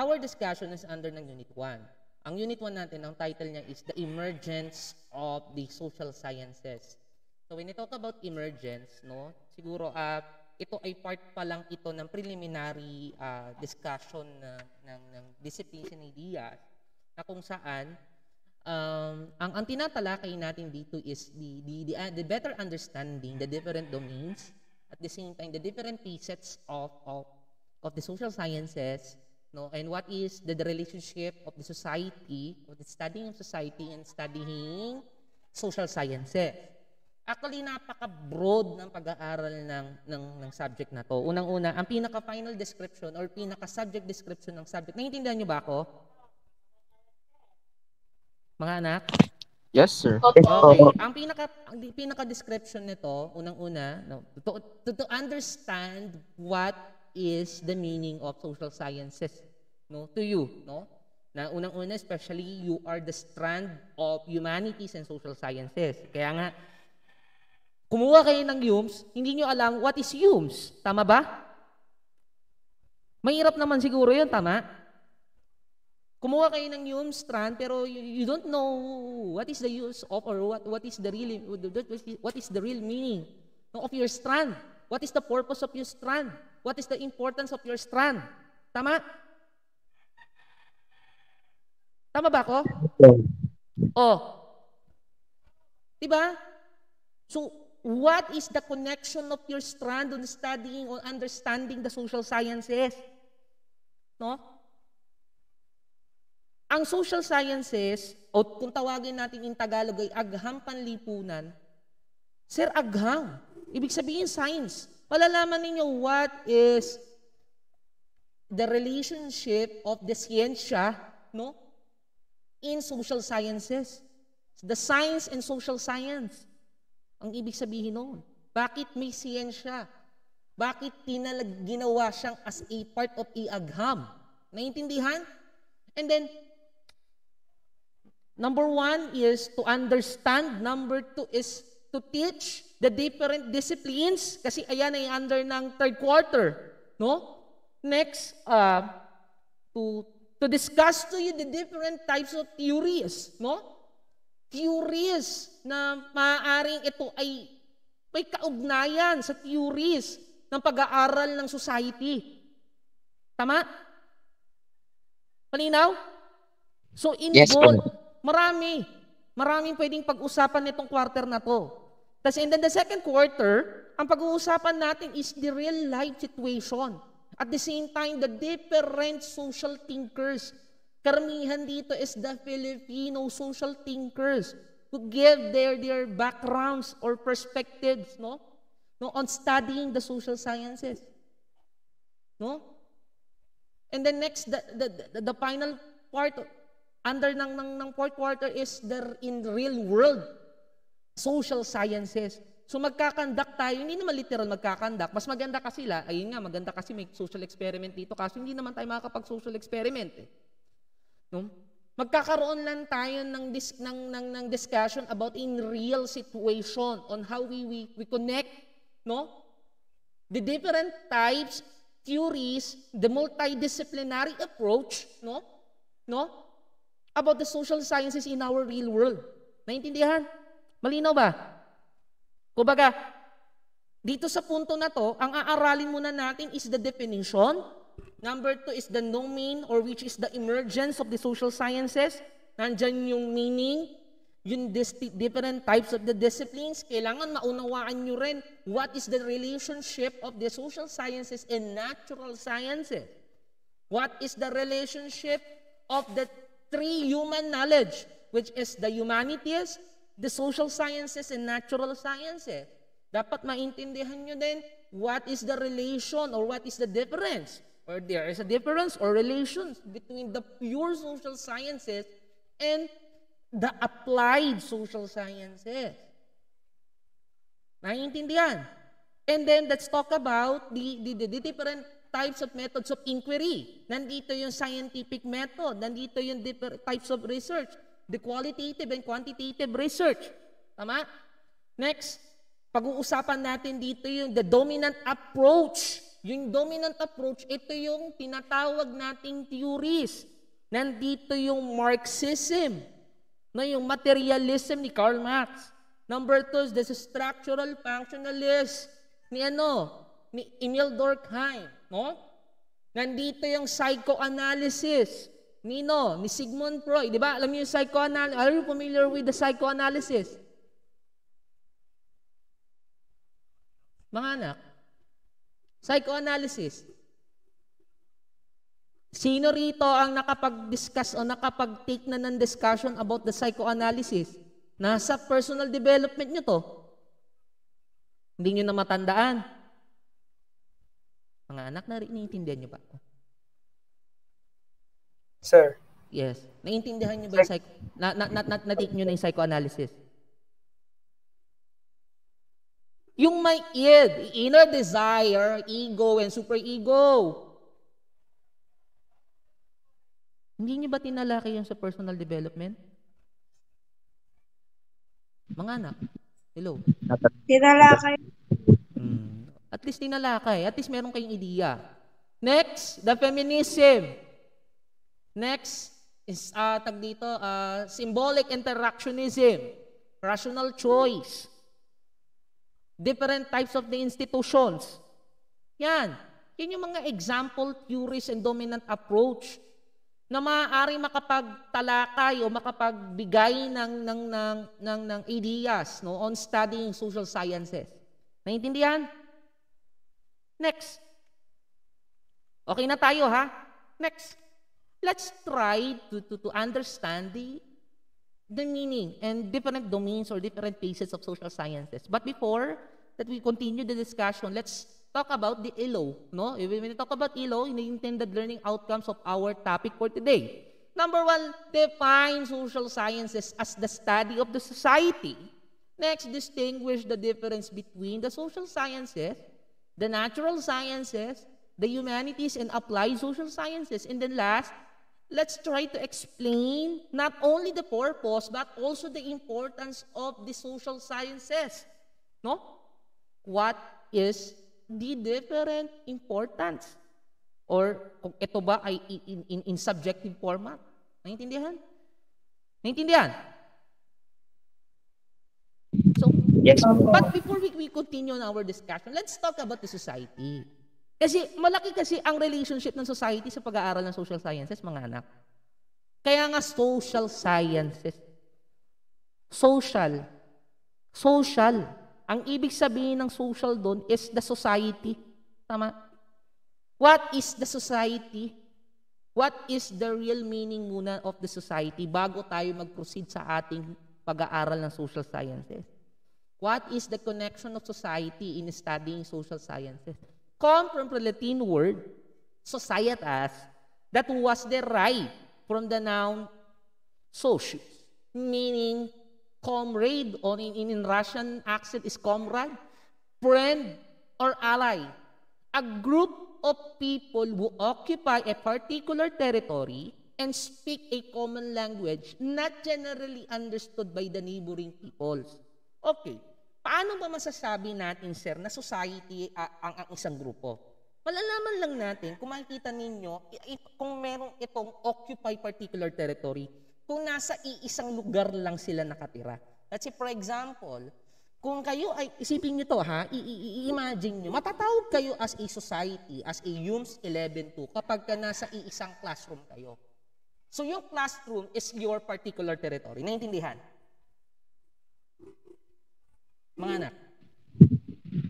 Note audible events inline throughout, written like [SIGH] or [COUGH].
Our discussion is under ng Unit 1. Ang Unit 1 natin, ang title niya is The Emergence of the Social Sciences. So when we talk about emergence, no, siguro uh, ito ay part pa lang ito ng preliminary uh, discussion na, ng, ng discipline ni Diaz na kung saan um, ang, ang tinatalakay natin dito is the, the, the, uh, the better understanding the different domains at the same time the different facets of, of, of the social sciences no and what is the, the relationship of the society of the studying of society and studying social sciences actually napaka broad ng pag-aaral ng ng ng subject na to unang-una ang pinaka final description or pinaka subject description ng subject naiintindihan niyo ba ako mga anak Yes, sir. Okay. Ang pinaka ang pinaka description nito, unang-una, no, to, to, to understand what is the meaning of social sciences no to you no na unang-una especially you are the strand of humanities and social sciences kaya nga kumuha kayo ng UMS hindi niyo alam what is UMS tama ba mahirap naman siguro yun tama kumuha kayo ng UMS strand pero you, you don't know what is the use of or what what is the real what is the real meaning no, of your strand what is the purpose of your strand what is the importance of your strand. Tama? Tama ba ako? Oh. 'Di ba? So, what is the connection of your strand on studying or understanding the social sciences? No? Ang social sciences, o kung tawagin natin in Tagalog ay agham panlipunan, Sir, agham. Ibig sabihin, science malalaman ninyo what is the relationship of the siyensya no, in social sciences. The science and social science. Ang ibig sabihin noon. Bakit may siyensya? Bakit tinalag ginawa siyang as a part of IAGHAM? Naintindihan? And then, number one is to understand. Number two is to teach the different disciplines kasi ayan ay under ng third quarter, no? Next, uh, to to discuss to you the different types of theories, no? Theories na maaaring ito ay may kaugnayan sa theories ng pag-aaral ng society. Tama? Malinaw? So involved, yes, marami. Maraming pwedeng pag-usapan nitong quarter na to. Tapos in the second quarter, ang pag-uusapan natin is the real life situation. At the same time, the different social thinkers. Karamihan dito is the Filipino social thinkers who give their, their backgrounds or perspectives no? No, on studying the social sciences. No? And then next, the, the, the, the final part, under ng, ng, ng fourth quarter is the in real world social sciences. So magkakandak tayo, hindi naman literal magkakandak. Mas maganda kasi la, ayun nga, maganda kasi may social experiment dito, kaso hindi naman tayo makakapag-social experiment. Eh. No? Magkakaroon lang tayo ng, dis- ng, ng, ng discussion about in real situation on how we, we, we connect no? the different types, theories, the multidisciplinary approach no? No? about the social sciences in our real world. Naintindihan? Malinaw ba? Kumbaga, dito sa punto na to, ang aaralin muna natin is the definition. Number two is the nomen or which is the emergence of the social sciences. Nandyan yung meaning, yung different types of the disciplines. Kailangan maunawaan nyo rin what is the relationship of the social sciences and natural sciences. What is the relationship of the three human knowledge, which is the humanities, the social sciences and natural sciences. Dapat maintindihan nyo din what is the relation or what is the difference or there is a difference or relations between the pure social sciences and the applied social sciences. Naiintindihan? And then let's talk about the, the, the different types of methods of inquiry. Nandito yung scientific method, nandito yung different types of research, the qualitative and quantitative research. Tama? Next, pag-uusapan natin dito yung the dominant approach. Yung dominant approach, ito yung tinatawag nating theories. Nandito yung Marxism, na yung materialism ni Karl Marx. Number two is the structural functionalist ni ano, ni Emil Durkheim, no? Nandito yung psychoanalysis, Nino, ni Sigmund Freud, di ba? Alam niyo yung psychoanalysis? Are you familiar with the psychoanalysis? Mga anak, psychoanalysis. Sino rito ang nakapag-discuss o nakapag-take na ng discussion about the psychoanalysis? Nasa personal development nyo to. Hindi nyo na matandaan. Mga anak, narinintindihan nyo ba? Sir. Yes. Naintindihan niyo ba yung psych- na, na, na, na, na-take niyo na yung psychoanalysis? Yung may id, inner desire, ego, and superego. Hindi niyo ba tinalaki yung sa personal development? Mga anak, hello. Tinalakay. Hmm. At least tinalakay. At least meron kayong ideya. Next, the feminism. Next is uh, tag dito uh, symbolic interactionism, rational choice, different types of the institutions. Yan. Yan yung mga example theories and dominant approach na maaari makapagtalakay o makapagbigay ng ng ng ng, ng ideas no on studying social sciences. Naintindihan? Next. Okay na tayo ha? Next. let's try to, to, to understand the, the meaning and different domains or different phases of social sciences. But before that we continue the discussion, let's talk about the ELO. No? When we talk about ELO, in the intended learning outcomes of our topic for today. Number one, define social sciences as the study of the society. Next, distinguish the difference between the social sciences, the natural sciences, the humanities, and applied social sciences. And then last, let's try to explain not only the purpose but also the importance of the social sciences. No? What is the different importance? Or kung ito ba ay in, in, in subjective format? Naintindihan? Naintindihan? So, yes. but before we, we continue on our discussion, let's talk about the society. Kasi malaki kasi ang relationship ng society sa pag-aaral ng social sciences, mga anak. Kaya nga social sciences. Social. Social. Ang ibig sabihin ng social doon is the society. Tama? What is the society? What is the real meaning muna of the society bago tayo mag-proceed sa ating pag-aaral ng social sciences? What is the connection of society in studying social sciences? come from the Latin word societas that was derived from the noun socius, meaning comrade or in, in Russian accent is comrade, friend or ally. A group of people who occupy a particular territory and speak a common language not generally understood by the neighboring peoples. Okay, Paano ba masasabi natin, sir, na society uh, ang, ang isang grupo? Malalaman lang natin kung makikita ninyo kung merong itong occupy particular territory kung nasa iisang lugar lang sila nakatira. Let's say, for example, kung kayo ay, isipin nyo to ha, i-imagine nyo, matatawag kayo as a society, as a UMS 11-2 kapag ka nasa iisang classroom kayo. So yung classroom is your particular territory. Naintindihan? mga anak?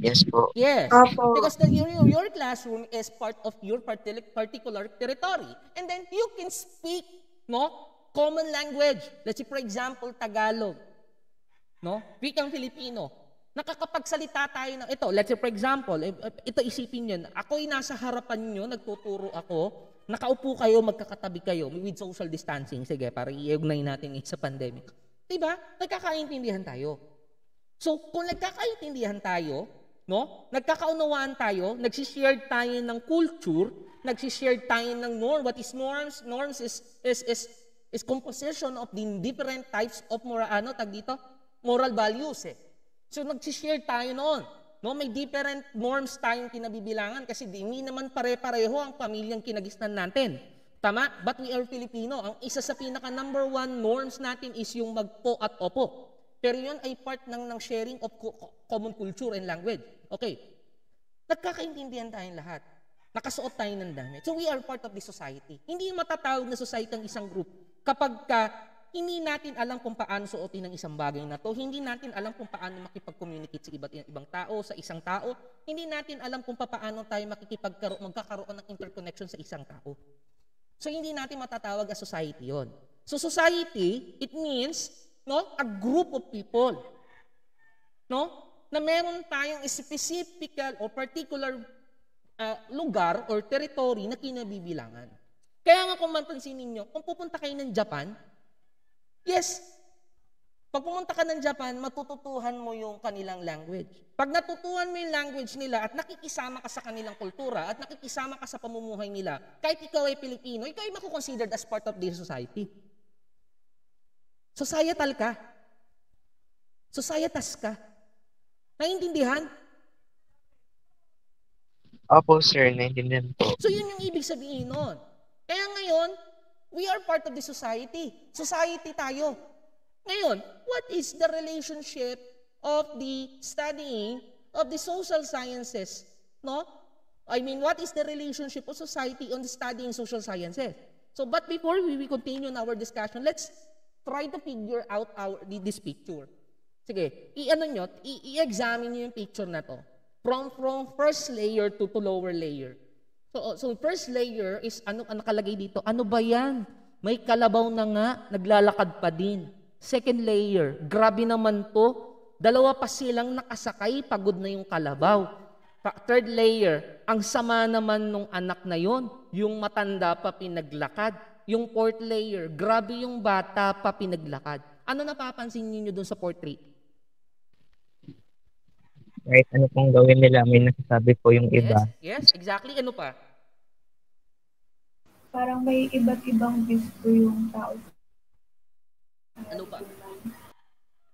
Yes po. Yes. Opo. Because the, your, your classroom is part of your particular territory. And then you can speak no common language. Let's say for example, Tagalog. No? Wikang Filipino. Nakakapagsalita tayo ng ito. Let's say for example, eh, eh, ito isipin niyo, ako'y nasa harapan niyo, nagtuturo ako, nakaupo kayo, magkakatabi kayo with social distancing. Sige, para iugnay natin sa pandemic. 'Di ba? Nagkakaintindihan tayo. So, kung nagkakaintindihan tayo, no? Nagkakaunawaan tayo, nagsishare tayo ng culture, nagsishare tayo ng norm. What is norms? Norms is, is, is, is composition of the different types of moral, ano, tag dito? Moral values, eh. So, nagsishare tayo noon. No, may different norms tayong kinabibilangan kasi hindi naman pare-pareho ang pamilyang kinagisnan natin. Tama? But we are Filipino. Ang isa sa pinaka number one norms natin is yung magpo at opo. Pero yon ay part ng, ng sharing of common culture and language. Okay. Nagkakaintindihan tayong lahat. Nakasuot tayo ng damit. So we are part of the society. Hindi matatawag na society ang isang group kapag ka hindi natin alam kung paano suotin ang isang bagay na to, hindi natin alam kung paano makipag-communicate sa iba't ibang tao, sa isang tao, hindi natin alam kung paano tayo makikipagkaroon, magkakaroon ng interconnection sa isang tao. So hindi natin matatawag as society yon. So society, it means no? A group of people. No? Na meron tayong specific o particular uh, lugar or territory na kinabibilangan. Kaya nga kung mapansin ninyo, kung pupunta kayo ng Japan, yes, pag pumunta ka ng Japan, matututuhan mo yung kanilang language. Pag natutuhan mo yung language nila at nakikisama ka sa kanilang kultura at nakikisama ka sa pamumuhay nila, kahit ikaw ay Pilipino, ikaw ay makukonsidered as part of their society. Societal ka. Societas ka. Naintindihan? Apo, sir. Naintindihan po. So, yun yung ibig sabihin nun. Kaya ngayon, we are part of the society. Society tayo. Ngayon, what is the relationship of the studying of the social sciences? No? I mean, what is the relationship of society on the studying social sciences? So, but before we continue in our discussion, let's try to figure out our, this picture. Sige, i-ano nyo, i-examine nyo yung picture na to. From, from first layer to, to lower layer. So, oh, so first layer is ano ang nakalagay dito? Ano ba yan? May kalabaw na nga, naglalakad pa din. Second layer, grabe naman to. Dalawa pa silang nakasakay, pagod na yung kalabaw. Third layer, ang sama naman nung anak na yon, yung matanda pa pinaglakad yung fourth layer, grabe yung bata pa pinaglakad. Ano napapansin niyo doon sa portrait? Kahit ano pong gawin nila, may nasasabi po yung yes, iba. Yes, exactly. Ano pa? Parang may iba't ibang views po yung tao. Ano pa?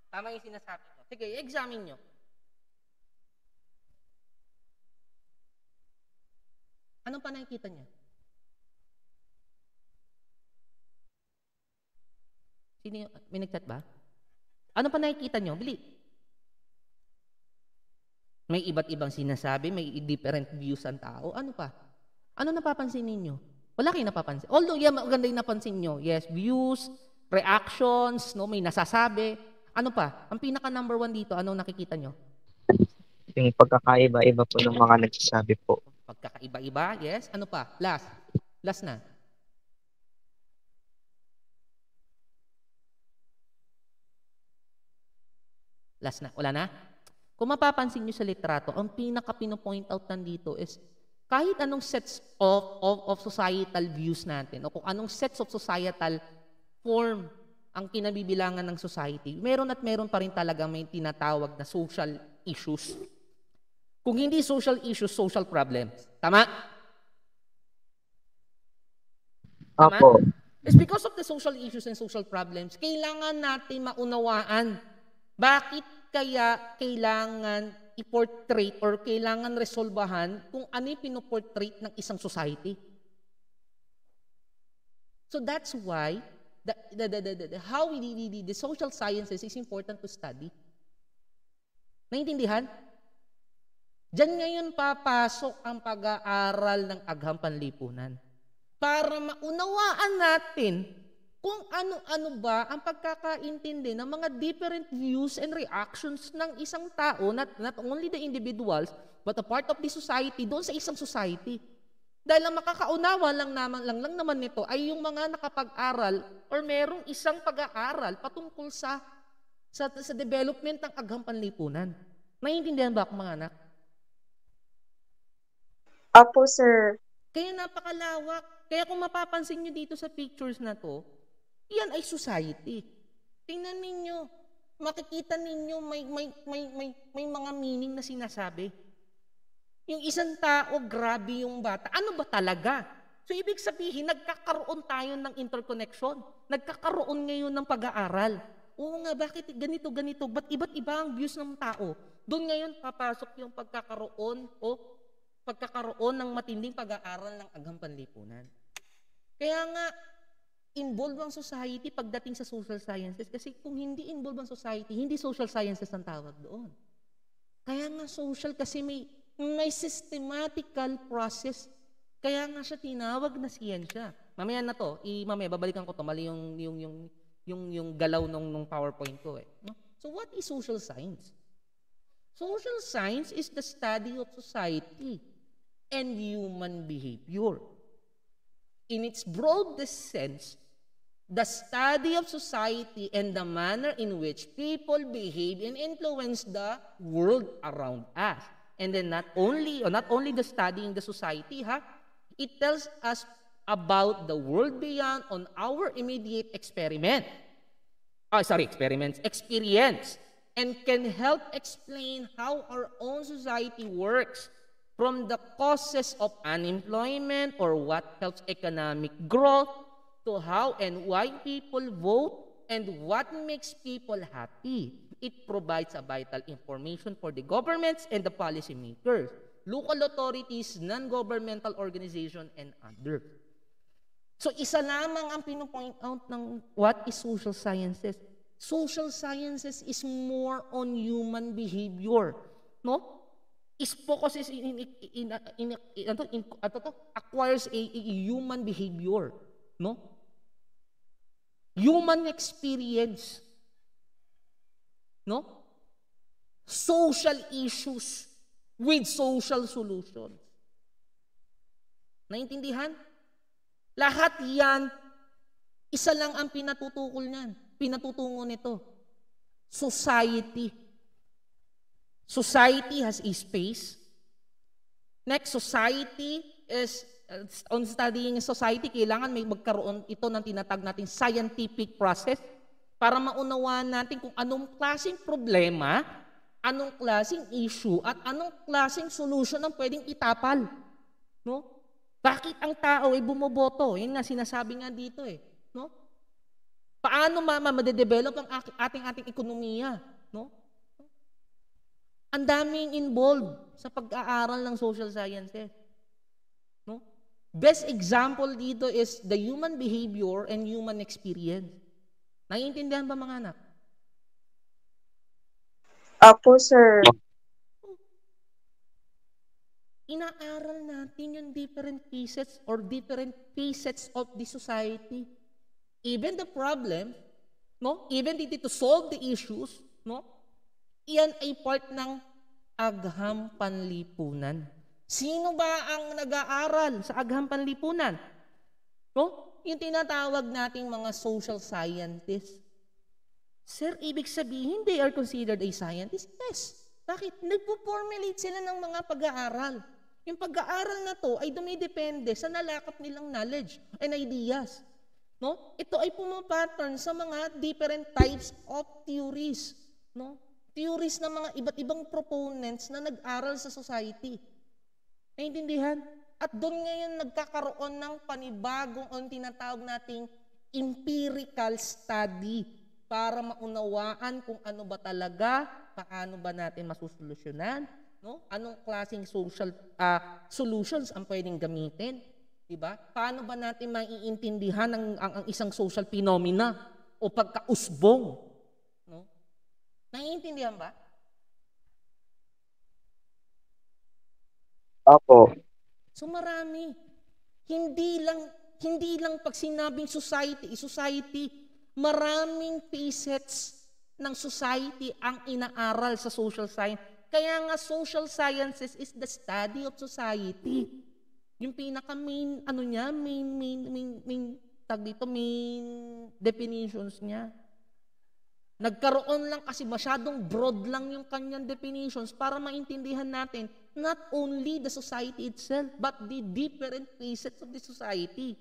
Tama yung sinasabi ko. Sige, examine nyo. Anong pa nakikita niya? Sino, may nag-chat ba? Ano pa nakikita nyo? Bili. May iba't ibang sinasabi, may different views ang tao. Ano pa? Ano napapansin ninyo? Wala kayong napapansin. Although, yeah, maganda yung napansin nyo. Yes, views, reactions, no, may nasasabi. Ano pa? Ang pinaka number one dito, ano nakikita nyo? Yung pagkakaiba-iba po ng mga nagsasabi po. Pagkakaiba-iba, yes. Ano pa? Last. Last na. Last na. Wala na? Kung mapapansin nyo sa litrato, ang pinaka-pinopoint out nandito is kahit anong sets of, of, of societal views natin o kung anong sets of societal form ang kinabibilangan ng society, meron at meron pa rin talaga may tinatawag na social issues. Kung hindi social issues, social problems. Tama? Tama? Apo. It's because of the social issues and social problems, kailangan natin maunawaan bakit kaya kailangan i-portray or kailangan resolbahan kung ano yung pinoportrait ng isang society? So that's why the, the, the, the, the, the how we, the, the, the social sciences is important to study. Naintindihan? Diyan ngayon papasok ang pag-aaral ng agham panlipunan para maunawaan natin kung ano-ano ba ang pagkakaintindi ng mga different views and reactions ng isang tao, not, not only the individuals, but a part of the society, doon sa isang society. Dahil ang makakaunawa lang naman, lang, lang naman nito ay yung mga nakapag-aral or merong isang pag-aaral patungkol sa, sa, sa development ng agham panlipunan. Naiintindihan ba ako mga anak? Apo, sir. Kaya napakalawak. Kaya kung mapapansin nyo dito sa pictures na to, Iyan ay society. Tingnan ninyo, makikita ninyo may, may, may, may, may mga meaning na sinasabi. Yung isang tao, grabe yung bata. Ano ba talaga? So ibig sabihin, nagkakaroon tayo ng interconnection. Nagkakaroon ngayon ng pag-aaral. Oo nga, bakit ganito, ganito? Ba't iba't iba ang views ng tao? Doon ngayon papasok yung pagkakaroon o pagkakaroon ng matinding pag-aaral ng agham panlipunan. Kaya nga, involved ang society pagdating sa social sciences. Kasi kung hindi involved ang society, hindi social sciences ang tawag doon. Kaya nga social kasi may, may systematical process. Kaya nga siya tinawag na siyensya. Mamaya na to, i mamaya babalikan ko to, mali yung yung yung yung, yung galaw nung, nung PowerPoint ko eh. No? So what is social science? Social science is the study of society and human behavior. In its broadest sense, the study of society and the manner in which people behave and influence the world around us. And then not only or uh, not only the studying the society, ha, it tells us about the world beyond on our immediate experiment. Oh, sorry, experiments, experience, and can help explain how our own society works from the causes of unemployment or what helps economic growth to how and why people vote and what makes people happy. It provides a vital information for the governments and the policy makers, local authorities, non-governmental organization, and others. So isa lamang ang pinupoint out ng what is social sciences. Social sciences is more on human behavior. No? Is focuses in, in, in, in, in, in, ano in, in, in, in acquires a, a human behavior. No? Human experience. No? Social issues with social solutions. Naintindihan? Lahat yan, isa lang ang pinatutukol niyan, pinatutungo nito. Society. Society has a space. Next, society is Uh, on studying society, kailangan may magkaroon ito ng tinatag natin scientific process para maunawaan natin kung anong klaseng problema, anong klaseng issue, at anong klaseng solution ang pwedeng itapal. No? Bakit ang tao ay bumoboto? Yan nga sinasabi nga dito eh. No? Paano mama madedevelop ang ating ating ekonomiya? No? Ang daming involved sa pag-aaral ng social sciences. Eh. Best example dito is the human behavior and human experience. Naiintindihan ba mga anak? Apo, sir. Inaaral natin yung different facets or different facets of the society. Even the problem, no? Even dito to solve the issues, no? Iyan ay part ng agham panlipunan. Sino ba ang nag-aaral sa agham panlipunan? No? Oh, yung tinatawag nating mga social scientists. Sir, ibig sabihin they are considered a scientist? Yes. Bakit? Nagpo-formulate sila ng mga pag-aaral. Yung pag-aaral na to ay dumidepende sa nalakap nilang knowledge and ideas. No? Ito ay pumapattern sa mga different types of theories. No? Theories ng mga iba't ibang proponents na nag-aral sa society. Naintindihan? At doon ngayon nagkakaroon ng panibagong o tinatawag nating empirical study para maunawaan kung ano ba talaga, paano ba natin masusolusyonan, no? Anong klaseng social uh, solutions ang pwedeng gamitin, 'di ba? Paano ba natin maiintindihan ang, ang, ang isang social phenomena o pagkausbong, no? Naiintindihan ba? Apo. So marami. Hindi lang hindi lang pag sinabing society, society, maraming facets ng society ang inaaral sa social science. Kaya nga social sciences is the study of society. Yung pinaka main ano niya, main main main, main tag dito main definitions niya. Nagkaroon lang kasi masyadong broad lang yung kanyang definitions para maintindihan natin not only the society itself, but the different facets of the society.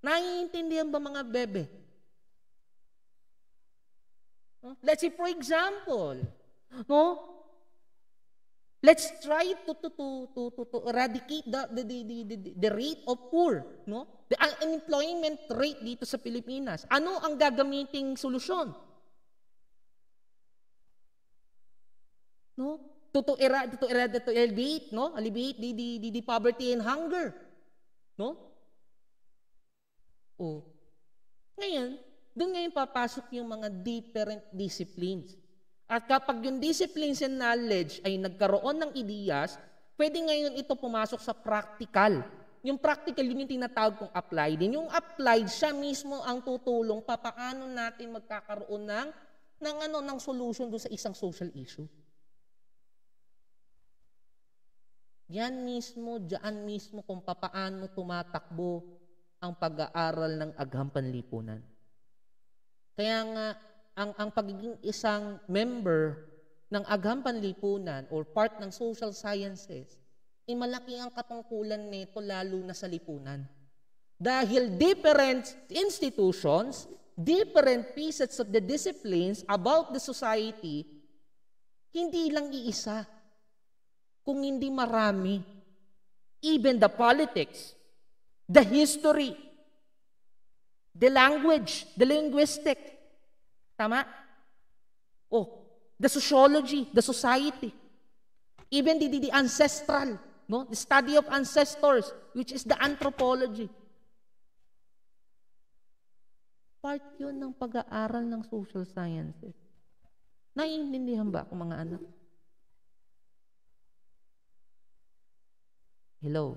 Naiintindihan ba mga bebe? No? Let's say, for example, no? Let's try to to to to to, to eradicate the the, the the the rate of poor, no? The unemployment rate dito sa Pilipinas. Ano ang gagamiting solusyon? No? tutuira tutuira to alleviate no alleviate the, the, the, the poverty and hunger no O. Oh. ngayon doon ngayon papasok yung mga different disciplines at kapag yung disciplines and knowledge ay nagkaroon ng ideas pwede ngayon ito pumasok sa practical yung practical yun yung tinatawag kong applied din yung applied siya mismo ang tutulong papaano natin magkakaroon ng ng ano ng solution do sa isang social issue Yan mismo, diyan mismo kung papaano tumatakbo ang pag-aaral ng agham panlipunan. Kaya nga, ang, ang pagiging isang member ng agham panlipunan or part ng social sciences, ay eh malaki ang katungkulan nito lalo na sa lipunan. Dahil different institutions, different pieces of the disciplines about the society, hindi lang iisa kung hindi marami. Even the politics, the history, the language, the linguistic. Tama? Oh, the sociology, the society. Even the, the, the ancestral, no? the study of ancestors, which is the anthropology. Part yun ng pag-aaral ng social sciences. Naiintindihan ba ako mga anak? Hello?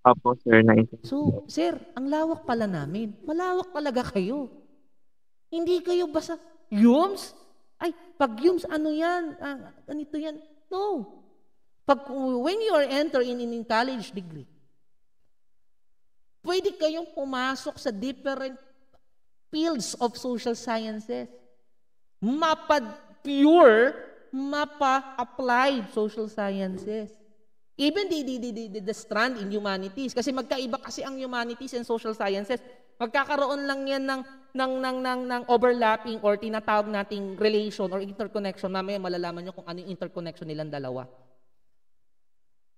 Apo, sir. Naintindihan. So, sir, ang lawak pala namin. Malawak talaga kayo. Hindi kayo basta, yums? Ay, pag yums, ano yan? Ah, ganito yan? No. Pag, when you are entering in, in college degree, pwede kayong pumasok sa different fields of social sciences. Mapa-pure, mapa-applied social sciences. Even the, the, the, the, the strand in humanities, kasi magkaiba kasi ang humanities and social sciences, magkakaroon lang yan ng, ng, ng, ng, ng overlapping or tinatawag nating relation or interconnection. Mamaya malalaman nyo kung ano yung interconnection nilang dalawa.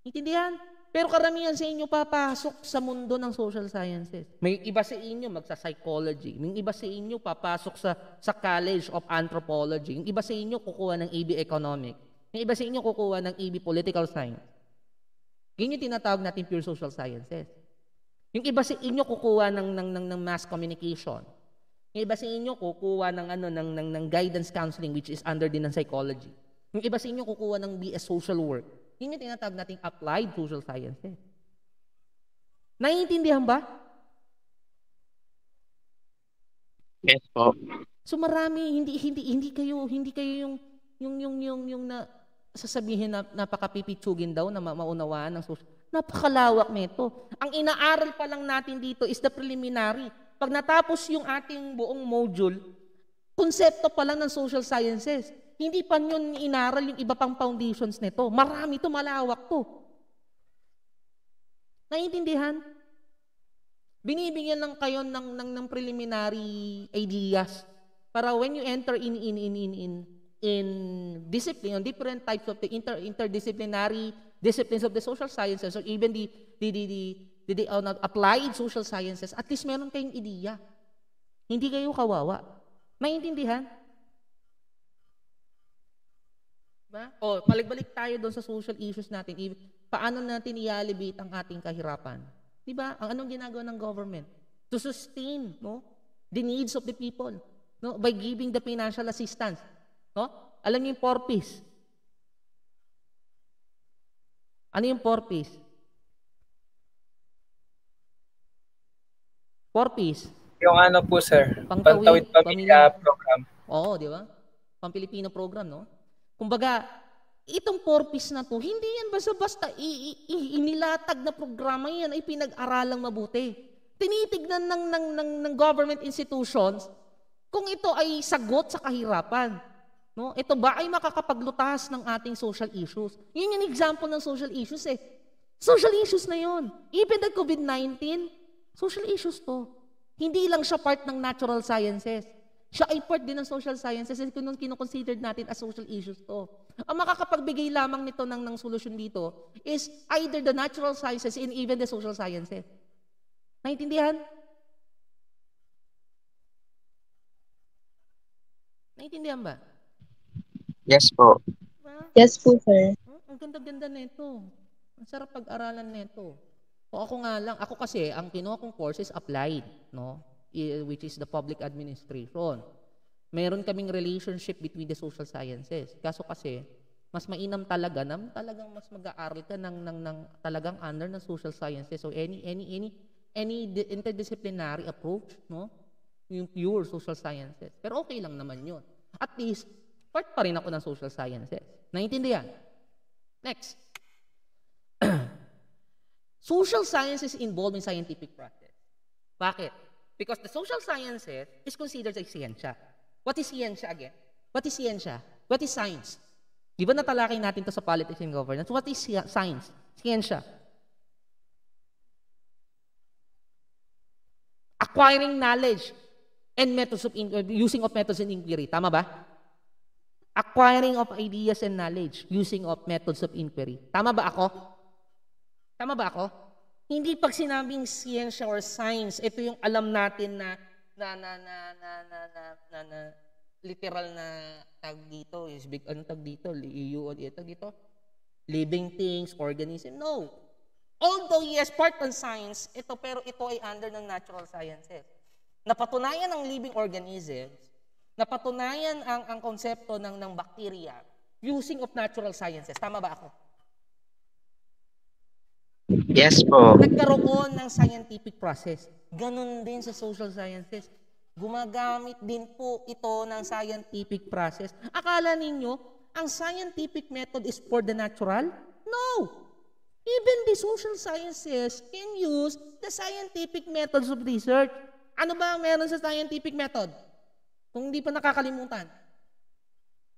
Intindihan? Pero karamihan sa inyo papasok sa mundo ng social sciences. May iba sa inyo magsa-psychology. May iba sa inyo papasok sa, sa College of Anthropology. E May iba sa inyo kukuha ng EB Economic. May iba sa inyo kukuha ng EB Political Science. Yun yung tinatawag natin pure social sciences. Yung iba sa inyo kukuha ng, ng, ng, ng mass communication. Yung iba sa inyo kukuha ng, ano, ng, ng, ng guidance counseling which is under din ng psychology. Yung iba sa inyo kukuha ng BS social work. Yun yung tinatawag nating applied social sciences. Naiintindihan ba? Yes po. So marami hindi hindi hindi kayo hindi kayo yung yung yung yung yung na sasabihin na napakapipitsugin daw na maunawaan ng social. Napakalawak nito. ang inaaral pa lang natin dito is the preliminary. Pag natapos yung ating buong module, konsepto pa lang ng social sciences. Hindi pa yun inaral yung iba pang foundations nito. Marami to, malawak to. Naiintindihan? Binibigyan lang kayo ng, ng, ng preliminary ideas para when you enter in, in, in, in, in, in discipline, on different types of the inter, interdisciplinary disciplines of the social sciences or even the, the, the, the, the, the uh, applied social sciences, at least meron kayong idea. Hindi kayo kawawa. Maintindihan? Ba? O, pagbalik tayo doon sa social issues natin. I, paano natin i-alleviate ang ating kahirapan? Di ba? Ang anong ginagawa ng government? To sustain no? the needs of the people no? by giving the financial assistance. No? Alam niyo yung four-piece? Ano yung four-piece? Four-piece. Yung ano po, sir? Pantawid Pamilya, Program. Oo, di ba? Pampilipino program, no? Kumbaga, itong four-piece na to, hindi yan basta-basta i- i- inilatag na programa yan ay pinag-aralang mabuti. Tinitignan ng, ng, ng, ng government institutions kung ito ay sagot sa kahirapan. No? Ito ba ay makakapaglutas ng ating social issues? Yun yung example ng social issues eh. Social issues na yun. Even the COVID-19, social issues to. Hindi lang siya part ng natural sciences. Siya ay part din ng social sciences kasi kung kinoconsider natin as social issues to. Ang makakapagbigay lamang nito ng, ng solusyon dito is either the natural sciences and even the social sciences. Naintindihan? Naintindihan ba? Yes po. Yes po, sir. Hmm, ang ganda-ganda nito. Ang sarap pag-aralan nito. O ako nga lang, ako kasi, ang kinuha kong course is applied, no? which is the public administration. Meron kaming relationship between the social sciences. Kaso kasi, mas mainam talaga na talagang mas mag-aaral ka ng, ng, ng talagang under ng social sciences. So any any any any interdisciplinary approach, no? Yung pure social sciences. Pero okay lang naman 'yon. At least Part pa rin ako ng social sciences. Naintindihan? Next. [CLEARS THROAT] social sciences involved in scientific practice. Bakit? Because the social sciences is considered as siyensya. What is siyensya again? What is siyensya? What is science? Di ba natalakay natin to sa politics and governance? What is science? Siyensya. Acquiring knowledge and methods of uh, using of methods in inquiry. Tama ba? Acquiring of ideas and knowledge using of methods of inquiry. Tama ba ako? Tama ba ako? Hindi pag sinabing siyensya or science, ito yung alam natin na na na na na na na, na, na literal na tag dito is big ano tag dito EU o tag dito living things organism no although yes part on science ito pero ito ay under ng natural sciences napatunayan ng living organisms napatunayan ang, ang konsepto ng, ng bacteria using of natural sciences. Tama ba ako? Yes po. Nagkaroon ng scientific process. Ganon din sa social sciences. Gumagamit din po ito ng scientific process. Akala ninyo, ang scientific method is for the natural? No! Even the social sciences can use the scientific methods of research. Ano ba ang meron sa scientific method? Kung hindi pa nakakalimutan.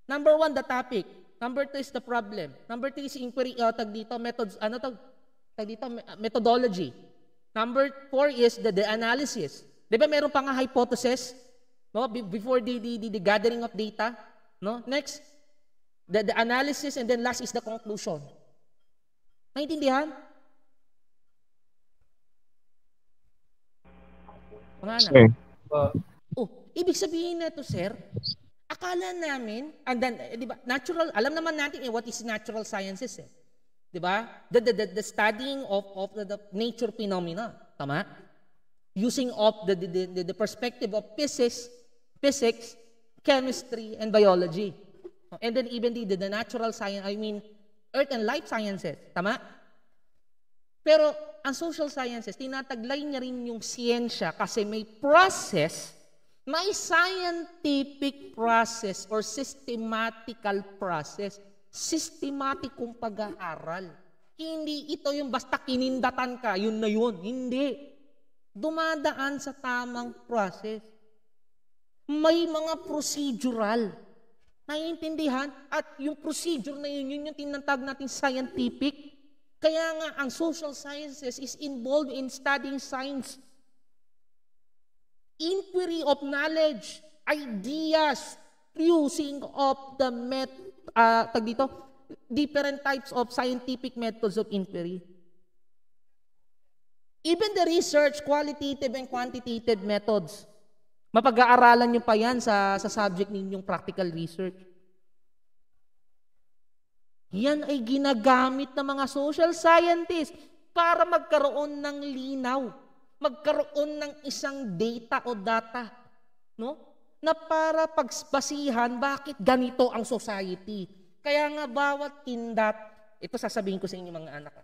Number one, the topic. Number two is the problem. Number three is inquiry, uh, tag dito, methods, ano tag, tag dito, uh, methodology. Number four is the, the analysis. Di ba meron pa nga hypothesis? No? Before the, the, the, the gathering of data. No? Next, the, the analysis and then last is the conclusion. Naintindihan? Mga anak. Sure. Uh, Ibig sabihin na to, sir, akala namin, and then, eh, di ba, natural, alam naman natin eh, what is natural sciences eh. Di ba? The, the, the, the studying of, of the, the nature phenomena. Tama? Using of the, the, the, the perspective of physics, physics, chemistry, and biology. And then even the, the natural science, I mean, earth and life sciences. Tama? Pero ang social sciences, tinataglay niya rin yung siyensya kasi may process may scientific process or systematical process. Systematic kung pag-aaral. Hindi ito yung basta kinindatan ka, yun na yun. Hindi. Dumadaan sa tamang process. May mga procedural. Naiintindihan? At yung procedure na yun, yun yung tinatag natin scientific. Kaya nga, ang social sciences is involved in studying science inquiry of knowledge, ideas, using of the met, uh, ah, tag dito, different types of scientific methods of inquiry. Even the research, qualitative and quantitative methods. Mapag-aaralan nyo pa yan sa, sa subject ninyong practical research. Yan ay ginagamit ng mga social scientists para magkaroon ng linaw magkaroon ng isang data o data, no? Na para pagbasihan bakit ganito ang society. Kaya nga bawat tindat, ito sasabihin ko sa inyo mga anak,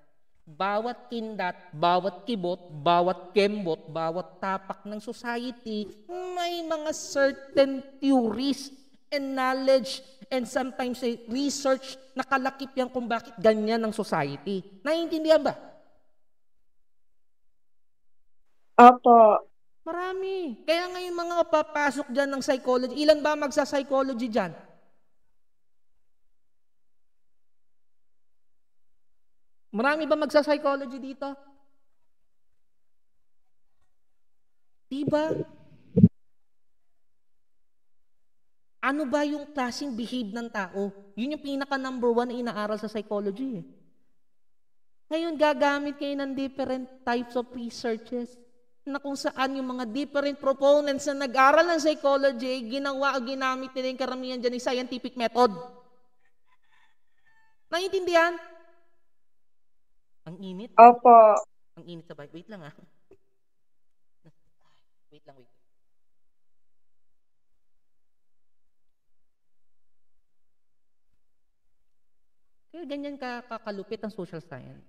bawat tindat, bawat kibot, bawat kembot, bawat tapak ng society, may mga certain theories and knowledge and sometimes a research na kalakip yan kung bakit ganyan ang society. Naiintindihan ba? Apo. Marami. Kaya ngayon mga papasok dyan ng psychology, ilan ba magsa-psychology dyan? Marami ba magsa-psychology dito? Diba? Ano ba yung klaseng behave ng tao? Yun yung pinaka number one inaaral sa psychology. Eh. Ngayon, gagamit kayo ng different types of researches na kung saan yung mga different proponents na nag-aral ng psychology, ginawa o ginamit nila yung karamihan dyan yung scientific method. Naiintindihan? Ang init? Opo. Ang init sa bike. Wait lang ah. [LAUGHS] Wait lang, wait. Kaya ganyan ka kakalupit ang social science.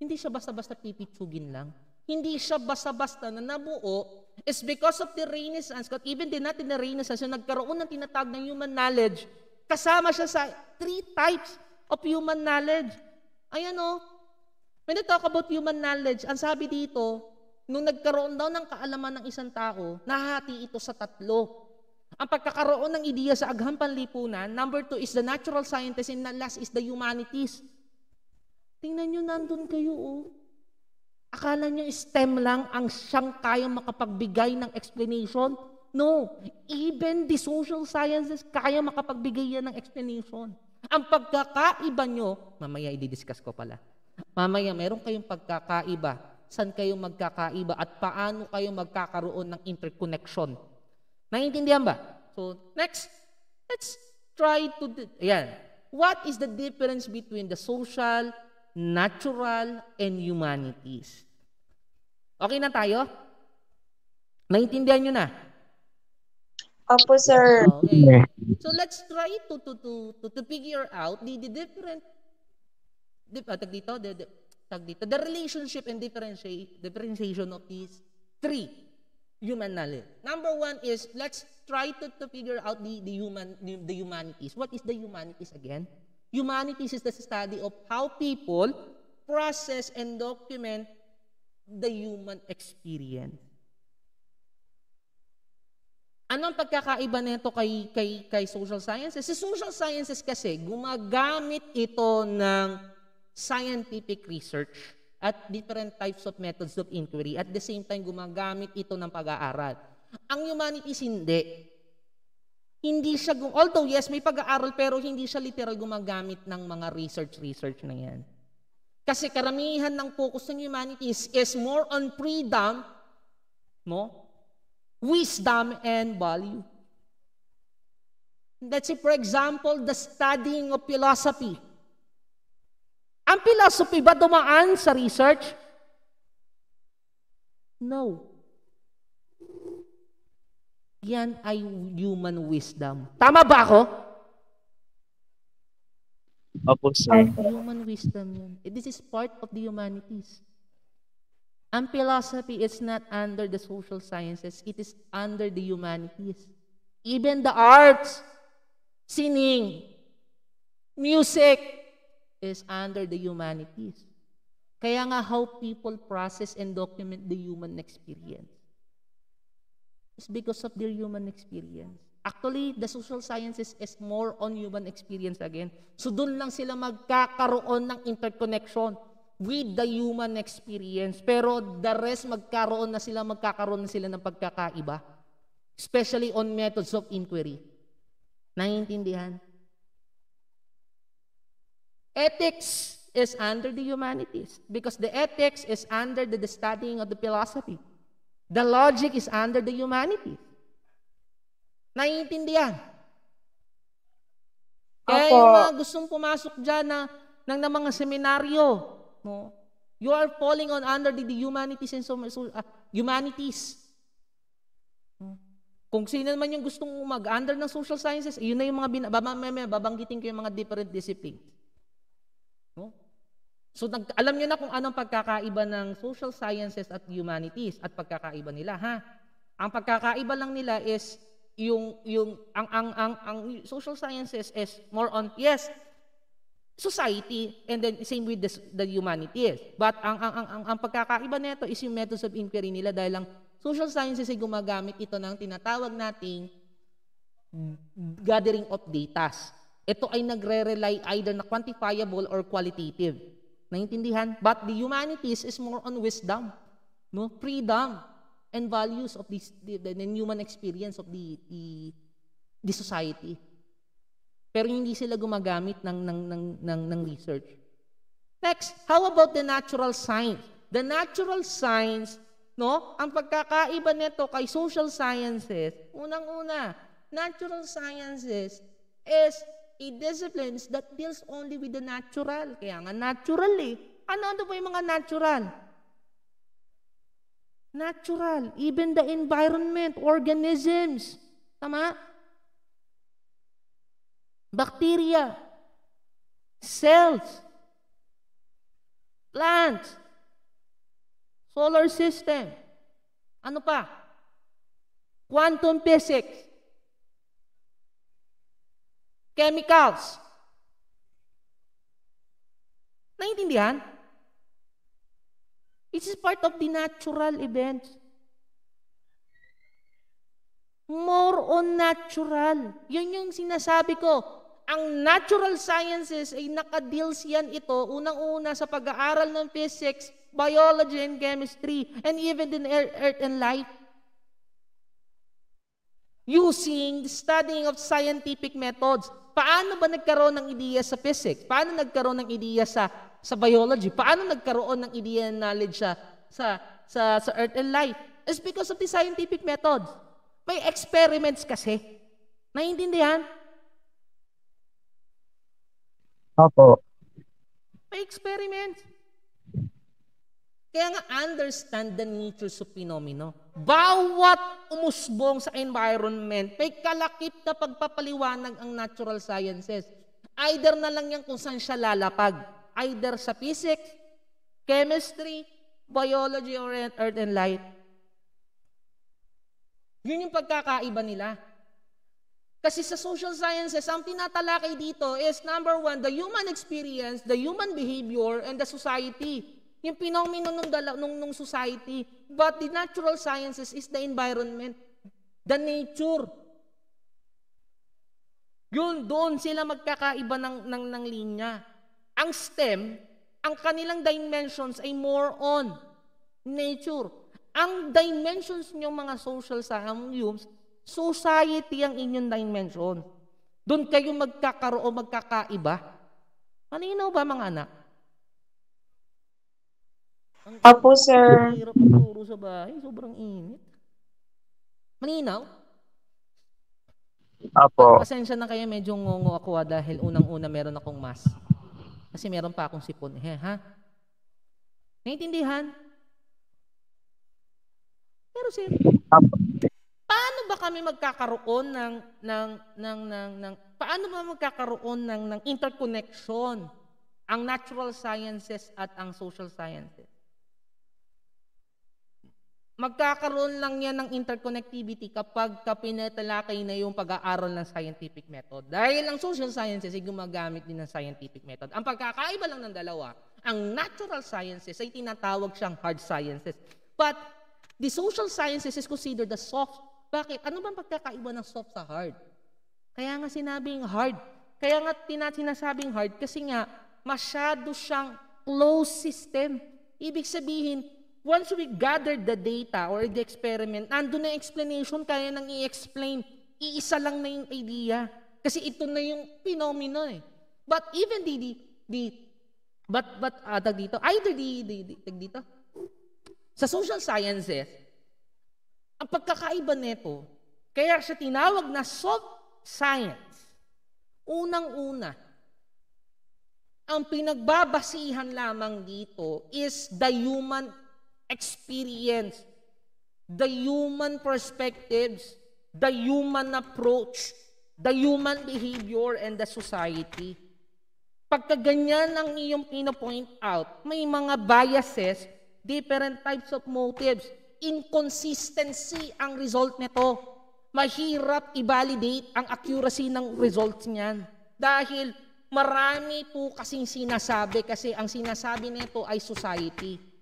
Hindi siya basta-basta pipitsugin lang hindi siya basta-basta na nabuo is because of the Renaissance. But even din natin na Renaissance, yung nagkaroon ng tinatag ng human knowledge, kasama siya sa three types of human knowledge. Ayan o. Oh. When I talk about human knowledge, ang sabi dito, nung nagkaroon daw ng kaalaman ng isang tao, nahati ito sa tatlo. Ang pagkakaroon ng ideya sa agham panlipunan, number two is the natural sciences, and the last is the humanities. Tingnan nyo, nandun kayo, oh. Akala niyo STEM lang ang siyang kaya makapagbigay ng explanation? No. Even the social sciences kaya makapagbigay yan ng explanation. Ang pagkakaiba nyo, mamaya i-discuss ko pala. Mamaya meron kayong pagkakaiba. San kayo magkakaiba at paano kayo magkakaroon ng interconnection? Naiintindihan ba? So, next, let's try to, ayan. What is the difference between the social natural, and humanities. Okay na tayo? Naintindihan nyo na? Opo, sir. Okay. So let's try to to to to, figure out the, the different di, uh, tag dito, the, the, tag dito, the relationship and differentiate, differentiation of these three human knowledge. Number one is let's try to, to figure out the, the human the, the humanities. What is the humanities again? Humanities is the study of how people process and document the human experience. Anong pagkakaiba nito kay, kay, kay social sciences? Sa social sciences kasi, gumagamit ito ng scientific research at different types of methods of inquiry. At the same time, gumagamit ito ng pag-aaral. Ang humanities hindi. Hindi siya, although yes, may pag-aaral, pero hindi siya literal gumagamit ng mga research-research na yan. Kasi karamihan ng focus ng humanities is more on freedom, no? wisdom, and value. Let's say, for example, the studying of philosophy. Ang philosophy ba dumaan sa research? No. Yan ay human wisdom. Tama ba ako? Opo, sir. Human wisdom yun. Eh, this is part of the humanities. Ang philosophy is not under the social sciences. It is under the humanities. Even the arts, singing, music, is under the humanities. Kaya nga how people process and document the human experience is because of their human experience. Actually, the social sciences is more on human experience again. So doon lang sila magkakaroon ng interconnection with the human experience. Pero the rest magkaroon na sila, magkakaroon na sila ng pagkakaiba. Especially on methods of inquiry. Naiintindihan? Ethics is under the humanities because the ethics is under the studying of the philosophy. The logic is under the humanities. Naiintindihan? Kaya Apo. yung mga gustong pumasok dyan na, ng, ng mga seminaryo, no? you are falling on under the, the humanities and so, so, uh, humanities. Kung sino naman yung gustong mag-under ng social sciences, yun na yung mga binababanggitin ko yung mga different disciplines. So nag, alam niyo na kung anong pagkakaiba ng social sciences at humanities at pagkakaiba nila ha. Ang pagkakaiba lang nila is yung yung ang ang ang, ang social sciences is more on yes society and then same with the, the humanities. But ang ang ang, ang, ang pagkakaiba nito is yung methods of inquiry nila dahil lang social sciences ay gumagamit ito ng tinatawag nating gathering of data. Ito ay nagre-rely either na quantifiable or qualitative. Naintindihan? But the humanities is more on wisdom, no? freedom, and values of this, the, the, the human experience of the, the, the society. Pero hindi sila gumagamit ng, ng, ng, ng, ng research. Next, how about the natural science? The natural science, no? Ang pagkakaiba nito kay social sciences, unang-una, natural sciences is a disciplines that deals only with the natural. Kaya nga, natural Ano-ano eh. po ano yung mga natural? Natural. Even the environment, organisms. Tama? Bacteria. Cells. Plants. Solar system. Ano pa? Quantum physics chemicals. Naintindihan? It is part of the natural events. More on natural. Yun yung sinasabi ko. Ang natural sciences ay nakadeals yan ito unang-una sa pag-aaral ng physics, biology, and chemistry, and even in e-, earth and life using the studying of scientific methods. Paano ba nagkaroon ng ideya sa physics? Paano nagkaroon ng ideya sa sa biology? Paano nagkaroon ng ideya ng knowledge sa sa sa, sa earth and life? It's because of the scientific methods. May experiments kasi. Naiintindihan? Opo. May experiments. Kaya nga, understand the nature of phenomena. Bawat umusbong sa environment, may kalakip na pagpapaliwanag ang natural sciences. Either na lang yan kung saan siya lalapag. Either sa physics, chemistry, biology, or earth and light. Yun yung pagkakaiba nila. Kasi sa social sciences, ang tinatalakay dito is number one, the human experience, the human behavior, and the society. Yung pinomino nung, nung, nung society but the natural sciences is the environment, the nature. Yun, doon sila magkakaiba ng, ng, ng linya. Ang STEM, ang kanilang dimensions ay more on nature. Ang dimensions nyo mga social science, society ang inyong dimension. Doon kayo magkakaroon, magkakaiba. Kanino ba mga anak? Ang Opo, sir. hirap magturo sa bahay. Sobrang init. Maninaw? Apo. Pasensya na kaya medyo ngongo ako ah, dahil unang-una meron akong mask. Kasi meron pa akong sipon. Eh, ha? Naintindihan? Pero sir, Opo. paano ba kami magkakaroon ng ng ng ng, ng paano ba magkakaroon ng ng interconnection ang natural sciences at ang social sciences? Magkakaroon lang yan ng interconnectivity kapag kapinatalakay na yung pag-aaral ng scientific method. Dahil ang social sciences ay gumagamit din ng scientific method. Ang pagkakaiba lang ng dalawa, ang natural sciences ay tinatawag siyang hard sciences. But the social sciences is considered the soft. Bakit? Ano bang pagkakaiba ng soft sa hard? Kaya nga sinabing hard. Kaya nga tinatsinasabing hard kasi nga masyado siyang closed system. Ibig sabihin, once we gathered the data or the experiment, nandun na explanation, kaya nang i-explain. Iisa lang na yung idea. Kasi ito na yung phenomena eh. But even the, the, the but, but, uh, tag dito, either the, the, the tag dito, sa social sciences, ang pagkakaiba nito, kaya siya tinawag na soft science. Unang-una, ang pinagbabasihan lamang dito is the human experience, the human perspectives, the human approach, the human behavior, and the society. Pagka ganyan ang iyong pinapoint out, may mga biases, different types of motives, inconsistency ang result nito. Mahirap i-validate ang accuracy ng results niyan. Dahil marami po kasing sinasabi kasi ang sinasabi nito ay society.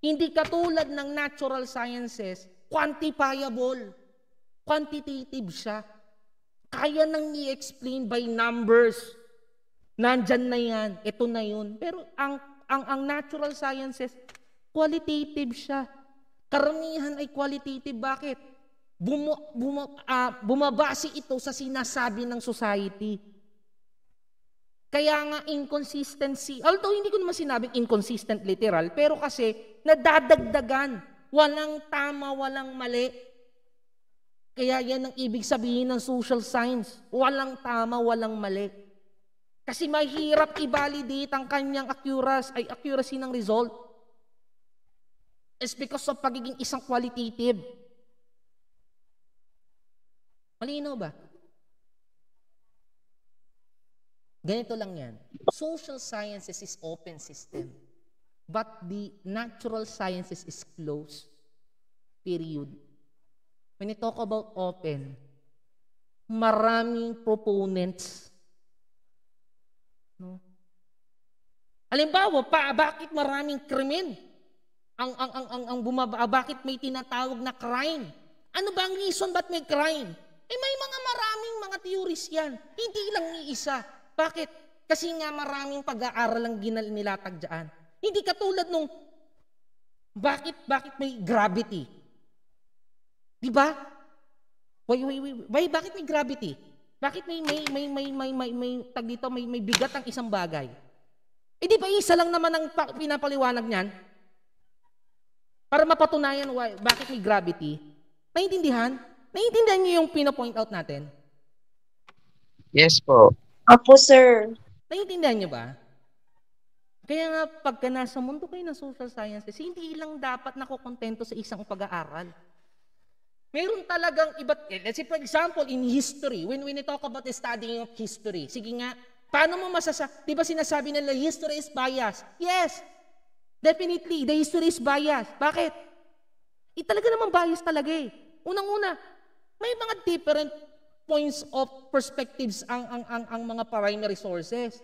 Hindi katulad ng natural sciences, quantifiable. Quantitative siya. Kaya nang i-explain by numbers. Nandyan na yan. Ito na yun. Pero ang, ang, ang natural sciences, qualitative siya. Karamihan ay qualitative. Bakit? Bumu, bum, uh, ah, bumabase ito sa sinasabi ng society. Kaya nga inconsistency, although hindi ko naman sinabing inconsistent literal, pero kasi na dadagdagan. Walang tama, walang mali. Kaya yan ang ibig sabihin ng social science. Walang tama, walang mali. Kasi mahirap i-validate ang kanyang accuracy, ay accuracy ng result. It's because of pagiging isang qualitative. Malino ba? Ganito lang yan. Social sciences is open system. But the natural sciences is closed. Period. When you talk about open, maraming proponents. No? Halimbawa, pa, bakit maraming krimen? Ang, ang, ang, ang, ang bumaba, ah, bakit may tinatawag na crime? Ano ba ang reason ba't may crime? Eh may mga maraming mga theories yan. Hindi lang iisa. Bakit? Kasi nga maraming pag-aaral ang ginal nilatag dyan. Hindi katulad nung, bakit, bakit may gravity? Di ba? Wait, wait, wait, wait, bakit may gravity? Bakit may, may, may, may, may, may, may, tag dito, may, may bigat ang isang bagay? E di ba isa lang naman ang pinapaliwanag niyan? Para mapatunayan why, bakit may gravity? Naiintindihan? Naiintindihan niyo yung pinapoint out natin? Yes po. Opo, sir. Naiintindihan niyo ba? Kaya nga, pagka nasa mundo kayo ng social sciences, hindi lang dapat nakukontento sa isang pag-aaral. Meron talagang iba, eh, let's say for example, in history, when we talk about the studying of history, sige nga, paano mo masasabi, di ba sinasabi nila, history is biased? Yes, definitely, the history is biased. Bakit? Eh, talaga naman biased talaga eh. Unang-una, may mga different points of perspectives ang, ang, ang, ang mga primary sources.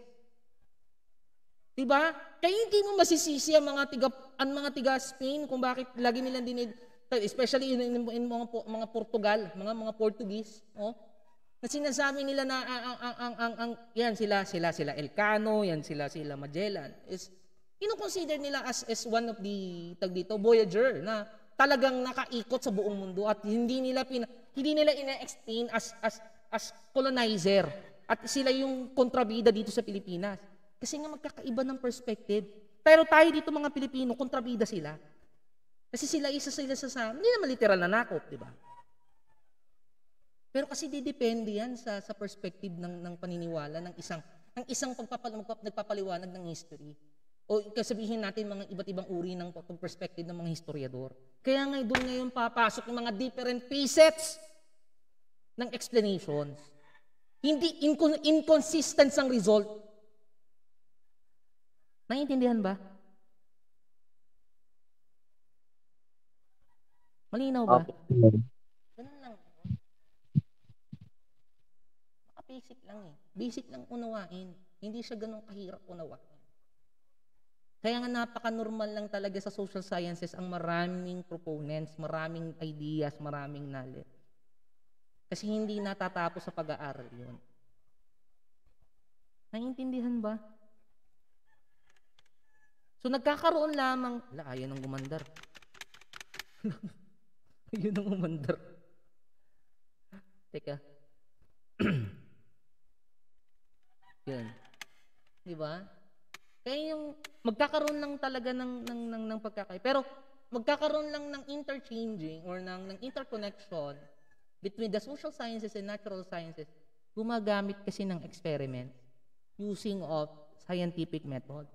Diba? Kaya hindi mo masisisi ang mga tiga, ang mga tiga Spain kung bakit lagi nilang din especially in, in, in, mga, mga Portugal, mga mga Portuguese, oh. Na sinasabi nila na ang, ang, ang, ang, ang, yan sila, sila, sila Elcano, yan sila, sila Magellan. Is, kino nila as, as one of the, tag dito, Voyager, na talagang nakaikot sa buong mundo at hindi nila pina, hindi nila ina-explain as, as, as colonizer. At sila yung kontrabida dito sa Pilipinas. Kasi nga magkakaiba ng perspective. Pero tayo dito mga Pilipino, kontrabida sila. Kasi sila isa sila sa, sa hindi naman literal na nakop, di ba? Pero kasi didepende yan sa, sa perspective ng, ng paniniwala ng isang ng isang pagpapal, nagpapaliwanag ng history. O kasabihin natin mga iba't ibang uri ng perspective ng mga historiador. Kaya nga doon ngayon papasok yung mga different facets ng explanations. Hindi inco- inconsistent ang result. Naiintindihan ba? Malinaw ba? Okay. Ganun lang. Oh. Maka lang eh. Basic lang unawain. Hindi siya ganun kahirap unawain. Kaya nga napaka-normal lang talaga sa social sciences ang maraming proponents, maraming ideas, maraming knowledge. Kasi hindi natatapos sa pag-aaral yun. Naiintindihan ba? So nagkakaroon lamang, la, ayaw ng gumandar. ayaw [LAUGHS] ng gumandar. Teka. [CLEARS THROAT] Yun. Di ba? Kaya yung magkakaroon lang talaga ng, ng, ng, ng pagkakay. Pero magkakaroon lang ng interchanging or ng, ng interconnection between the social sciences and natural sciences gumagamit kasi ng experiment using of scientific method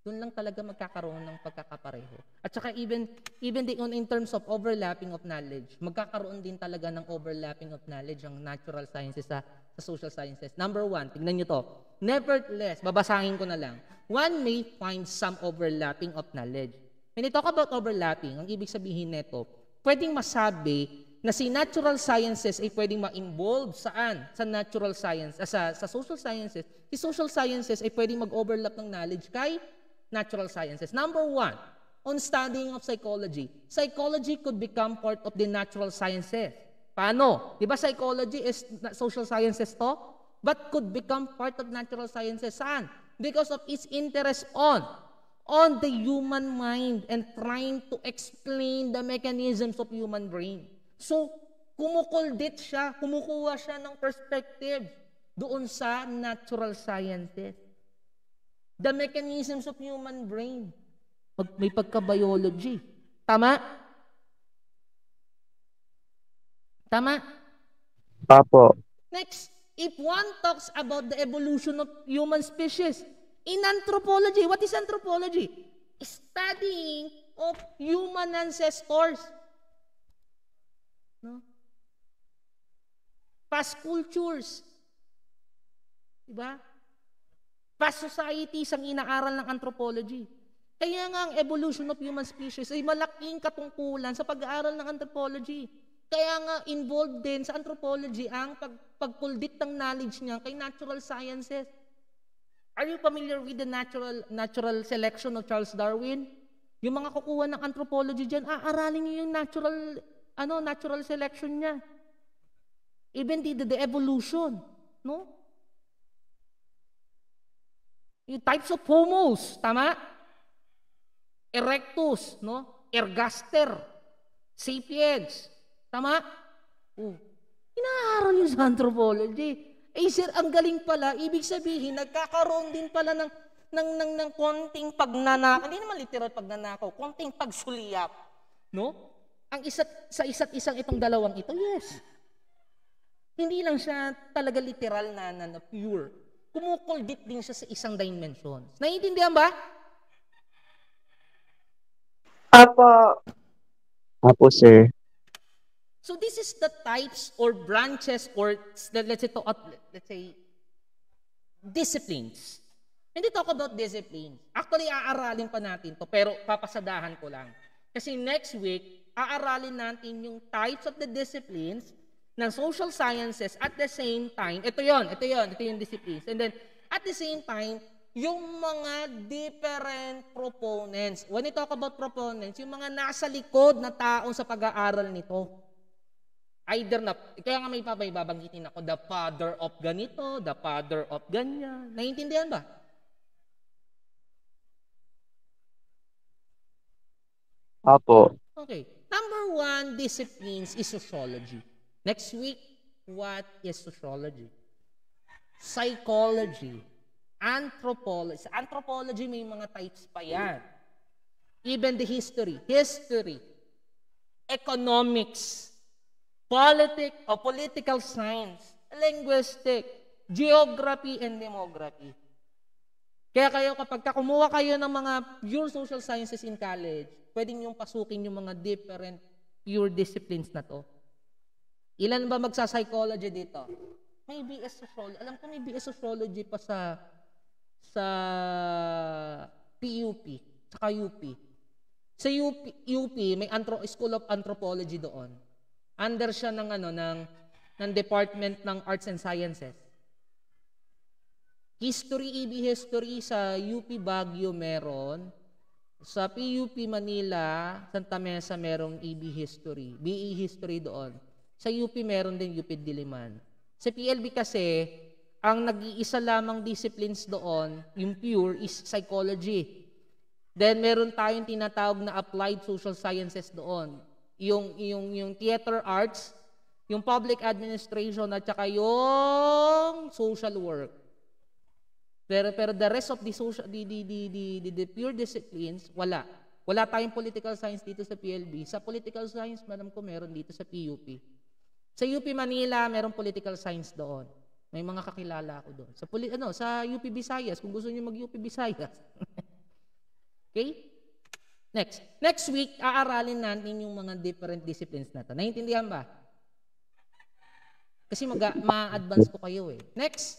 doon lang talaga magkakaroon ng pagkakapareho. At saka even, even on in terms of overlapping of knowledge, magkakaroon din talaga ng overlapping of knowledge ang natural sciences sa, sa social sciences. Number one, tignan nyo to. Nevertheless, babasahin ko na lang, one may find some overlapping of knowledge. When I talk about overlapping, ang ibig sabihin nito, pwedeng masabi na si natural sciences ay pwedeng ma-involve saan? Sa natural science, uh, sa, sa social sciences. Si social sciences ay pwedeng mag-overlap ng knowledge kay natural sciences. Number one, on studying of psychology, psychology could become part of the natural sciences. Paano? Di ba psychology is social sciences to? But could become part of natural sciences. Saan? Because of its interest on on the human mind and trying to explain the mechanisms of human brain. So, kumukuldit siya, kumukuha siya ng perspective doon sa natural sciences. The mechanisms of human brain. Pag, may pagka-biology. Tama? Tama? Apo. Next, if one talks about the evolution of human species, in anthropology, what is anthropology? Studying of human ancestors. No? Past cultures. Diba? Past societies ang inaaral ng anthropology. Kaya nga ang evolution of human species ay malaking katungkulan sa pag-aaral ng anthropology. Kaya nga involved din sa anthropology ang pag pagkuldit ng knowledge niya kay natural sciences. Are you familiar with the natural natural selection of Charles Darwin? Yung mga kukuha ng anthropology diyan, aaralin niyo yung natural ano natural selection niya. Even the, the, the evolution, no? Yung types of homos, tama? Erectus, no? Ergaster, sapiens, tama? Oh. Inaaral yung sa anthropology. Eh sir, ang galing pala, ibig sabihin, nagkakaroon din pala ng, ng, ng, ng konting pagnanakaw, hindi naman literal pagnanakaw, konting pagsuliyap, no? Ang isa sa isa't isang itong dalawang ito, yes. Hindi lang siya talaga literal na, na, na pure kumukuldit din siya sa isang dimension. Naiintindihan ba? Apo. Apo, sir. So this is the types or branches or let's say, uh, let's say disciplines. Hindi talk about discipline. Actually, aaralin pa natin to pero papasadahan ko lang. Kasi next week, aaralin natin yung types of the disciplines ng social sciences at the same time, ito yon, ito yon, ito yung disciplines. And then, at the same time, yung mga different proponents. When I talk about proponents, yung mga nasa likod na tao sa pag-aaral nito. Either na, kaya nga may pabaybabanggitin ako, the father of ganito, the father of ganyan. Naiintindihan ba? Apo. Okay. Number one disciplines is sociology. Next week, what is sociology? Psychology. Anthropology. Anthropology, may mga types pa yan. Even the history. History. Economics. Politic or oh, political science. Linguistic. Geography and demography. Kaya kayo kapag kumuha kayo ng mga pure social sciences in college, pwedeng yung pasukin yung mga different pure disciplines na to. Ilan ba magsa-psychology dito? May BS Sociology. Alam ko may BS Sociology pa sa sa PUP, sa UP. Sa UP, UP may antro, School of Anthropology doon. Under siya ng ano ng ng Department ng Arts and Sciences. History, EB History sa UP Baguio meron. Sa PUP Manila, Santa Mesa merong EB History, BE History doon. Sa UP, meron din UP Diliman. Sa PLB kasi, ang nag-iisa lamang disciplines doon, yung pure, is psychology. Then meron tayong tinatawag na applied social sciences doon. Yung, yung, yung theater arts, yung public administration at saka yung social work. Pero pero the rest of the social the the the, the, the, the pure disciplines wala. Wala tayong political science dito sa PLB. Sa political science, madam ko, meron dito sa PUP. Sa UP Manila, merong political science doon. May mga kakilala ako doon. Sa, poli- ano, sa UP Visayas, kung gusto niyo mag-UP Visayas. [LAUGHS] okay? Next. Next week, aaralin natin yung mga different disciplines na to. Naiintindihan ba? Kasi mag- ma-advance ko kayo eh. Next.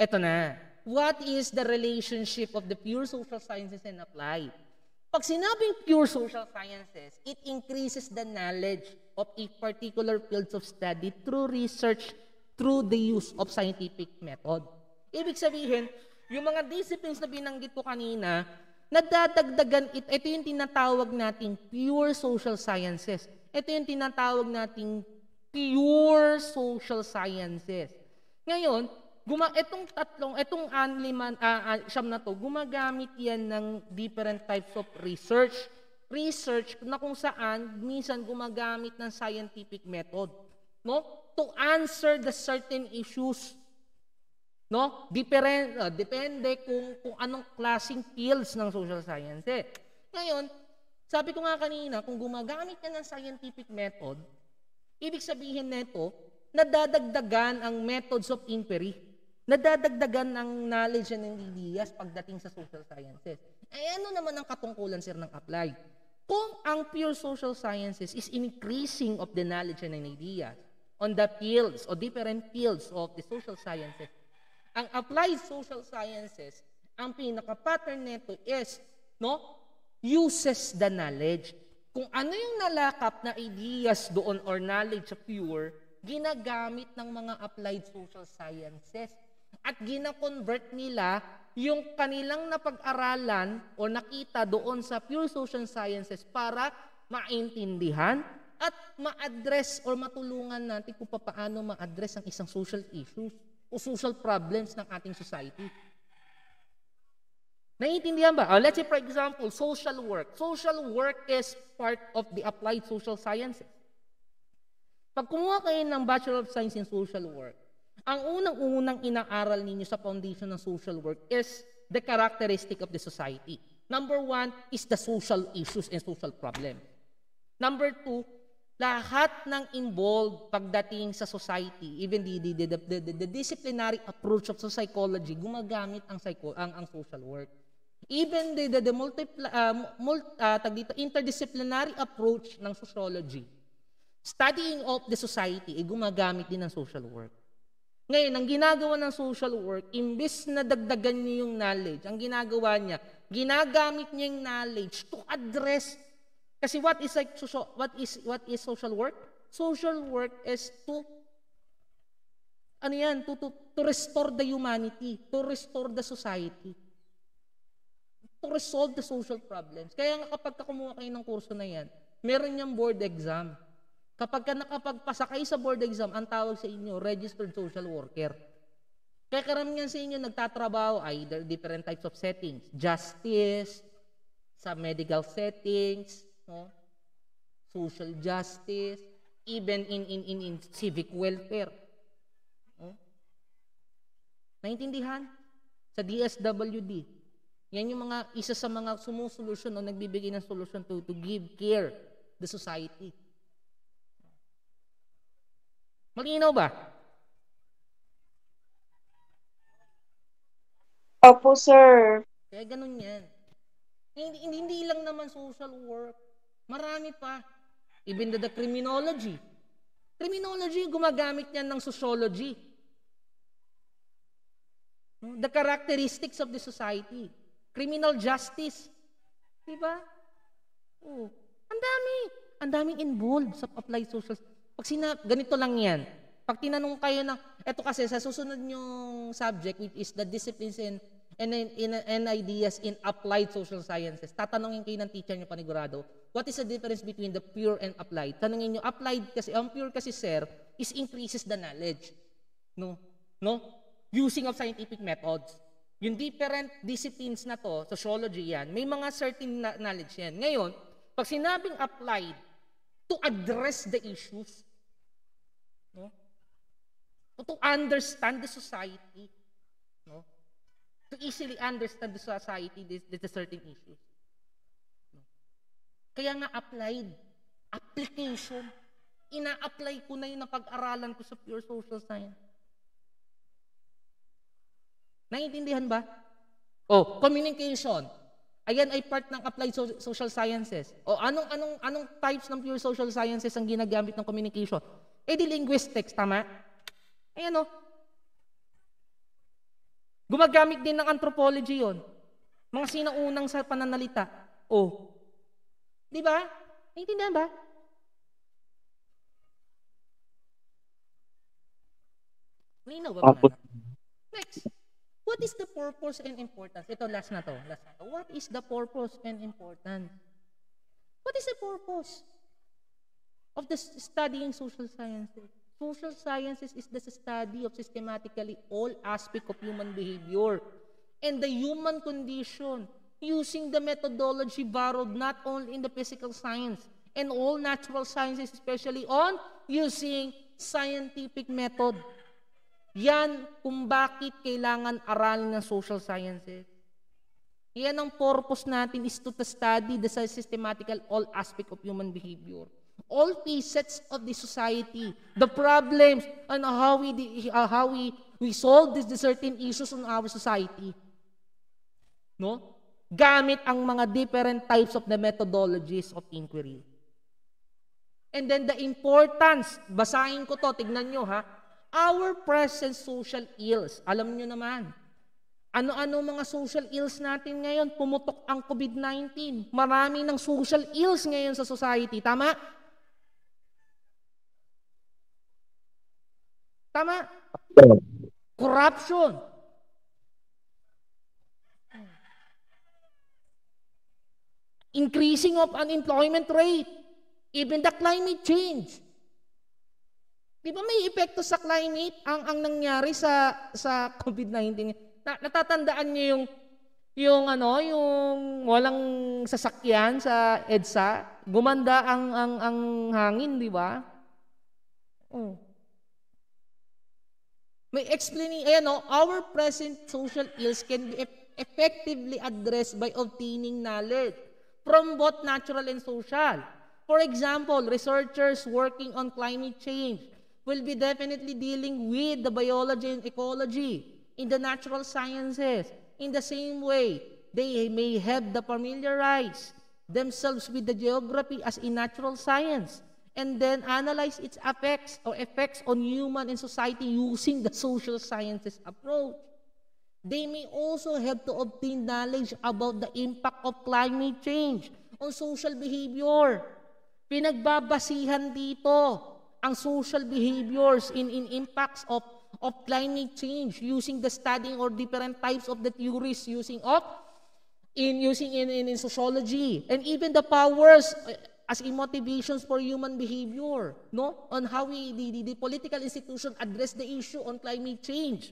Ito na. What is the relationship of the pure social sciences and applied? Pag sinabing pure social sciences, it increases the knowledge of a particular fields of study through research through the use of scientific method. Ibig sabihin, yung mga disciplines na binanggit ko kanina, nadadagdagan it, ito yung tinatawag nating pure social sciences. Ito yung tinatawag nating pure social sciences. Ngayon, Guma itong tatlong, itong anliman, uh, ah, uh, ah, siyam na to, gumagamit yan ng different types of research. Research na kung saan minsan gumagamit ng scientific method. No? To answer the certain issues. No? Different, uh, ah, depende kung, kung anong klaseng fields ng social science. Eh. Ngayon, sabi ko nga kanina, kung gumagamit ka ng scientific method, ibig sabihin nito, nadadagdagan ang methods of inquiry. Nadadagdagan ng knowledge yan ni Diaz pagdating sa social sciences. Ay eh, ano naman ang katungkulan sir ng apply? Kung ang pure social sciences is increasing of the knowledge and ideas on the fields or different fields of the social sciences, ang applied social sciences, ang pinaka-pattern nito is no, uses the knowledge. Kung ano yung nalakap na ideas doon or knowledge of pure, ginagamit ng mga applied social sciences at gina nila yung kanilang napag-aralan o nakita doon sa pure social sciences para maintindihan at ma-address o matulungan natin kung paano ma-address ang isang social issues o social problems ng ating society. Naiintindihan ba? Uh, let's say for example, social work. Social work is part of the applied social sciences. Pag kumuha kayo ng Bachelor of Science in Social Work, ang unang-unang inaaral ninyo sa foundation ng social work is the characteristic of the society. Number one is the social issues and social problem. Number two, lahat ng involved pagdating sa society, even the, the, the, the, the, the disciplinary approach of psychology, gumagamit ang, psycho, ang, ang social work. Even the, the, the multi, uh, multi, uh, dito, interdisciplinary approach ng sociology, studying of the society, ay gumagamit din ng social work. Ngayon, ang ginagawa ng social work, imbes na dagdagan niya yung knowledge, ang ginagawa niya, ginagamit niya yung knowledge to address kasi what is like what is what is social work? Social work is to ano yan, to, to, to restore the humanity, to restore the society, to resolve the social problems. Kaya nga kapag kumuha kayo ng kurso na yan, meron niyang board exam. Kapag ka nakapagpasa kayo sa board exam, ang tawag sa inyo, registered social worker. Kaya karamihan sa inyo nagtatrabaho either different types of settings, justice, sa medical settings, no? social justice, even in, in, in, in civic welfare. No? Naintindihan? Sa DSWD. Yan yung mga, isa sa mga sumusolusyon o no? nagbibigay ng solusyon to, to give care the society. Malinaw ba? Opo, sir. Kaya ganun yan. Hindi, hindi, hindi lang naman social work. Marami pa. Even the, the criminology. Criminology, gumagamit niyan ng sociology. Hmm, the characteristics of the society. Criminal justice. Diba? Oh, ang dami. Ang daming involved sa applied social pag sina, ganito lang yan. Pag tinanong kayo ng, eto kasi sa susunod yung subject, which is the disciplines in, and, in, and ideas in applied social sciences, tatanungin kayo ng teacher nyo panigurado, what is the difference between the pure and applied? Tanungin nyo, applied kasi, ang pure kasi, sir, is increases the knowledge. No? No? Using of scientific methods. Yung different disciplines na to, sociology yan, may mga certain knowledge yan. Ngayon, pag sinabing applied, to address the issues, No? To understand the society. No? To easily understand the society, there's, there's certain issues. No? Kaya nga applied. Application. Ina-apply ko na yun ang pag-aralan ko sa pure social science. Naiintindihan ba? Oh, communication. Ayan ay part ng applied so- social sciences. O oh, anong anong anong types ng pure social sciences ang ginagamit ng communication? Eh di linguistics, tama? Eh ano? Gumagamit din ng anthropology yon. Mga sinaunang sa pananalita. Oh. Di ba? Naintindihan ba? Malinaw ba? Malinaw? Next. What is the purpose and importance? Ito, last na to. Last na to. What is the purpose and importance? What is the purpose? of the studying social sciences. Social sciences is the study of systematically all aspects of human behavior and the human condition using the methodology borrowed not only in the physical science and all natural sciences, especially on using scientific method. Yan kung bakit kailangan aralin ng social sciences. Yan ang purpose natin is to study the systematical all aspect of human behavior all facets of the society, the problems, and how we, uh, how we, we solve these certain issues in our society. No? Gamit ang mga different types of the methodologies of inquiry. And then the importance, basahin ko to, tignan nyo ha, our present social ills. Alam nyo naman, ano-ano mga social ills natin ngayon? Pumutok ang COVID-19. Marami ng social ills ngayon sa society. Tama? Tama? Corruption. Increasing of unemployment rate. Even the climate change. Di ba may epekto sa climate ang ang nangyari sa sa COVID-19? Na, natatandaan niyo yung yung ano, yung walang sasakyan sa EDSA, gumanda ang ang ang hangin, di ba? Oh. May explaining, ayan o, our present social ills can be effectively addressed by obtaining knowledge from both natural and social. For example, researchers working on climate change will be definitely dealing with the biology and ecology in the natural sciences. In the same way, they may have the familiarize themselves with the geography as in natural science and then analyze its effects or effects on human and society using the social sciences approach. They may also help to obtain knowledge about the impact of climate change on social behavior. Pinagbabasihan dito ang social behaviors in, in impacts of, of climate change using the studying or different types of the theories using of in using in, in, in sociology and even the powers as a motivations for human behavior, no? On how we, the, the, political institution address the issue on climate change,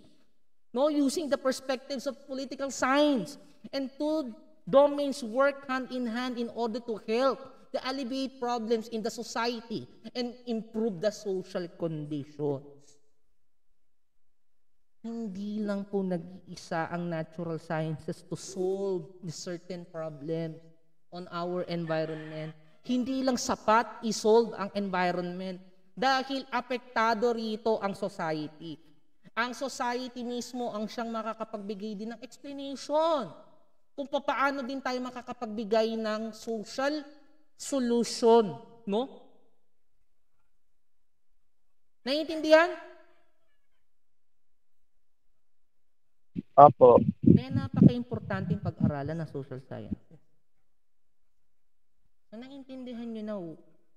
no? Using the perspectives of political science. And two domains work hand in hand in order to help to alleviate problems in the society and improve the social conditions. Hindi lang po nag-iisa ang natural sciences to solve the certain problems on our environment hindi lang sapat isolve ang environment dahil apektado rito ang society. Ang society mismo ang siyang makakapagbigay din ng explanation kung paano din tayo makakapagbigay ng social solution, no? Naiintindihan? Apo. Kaya napaka-importante pag-aralan ng social science. So, naintindihan nyo na,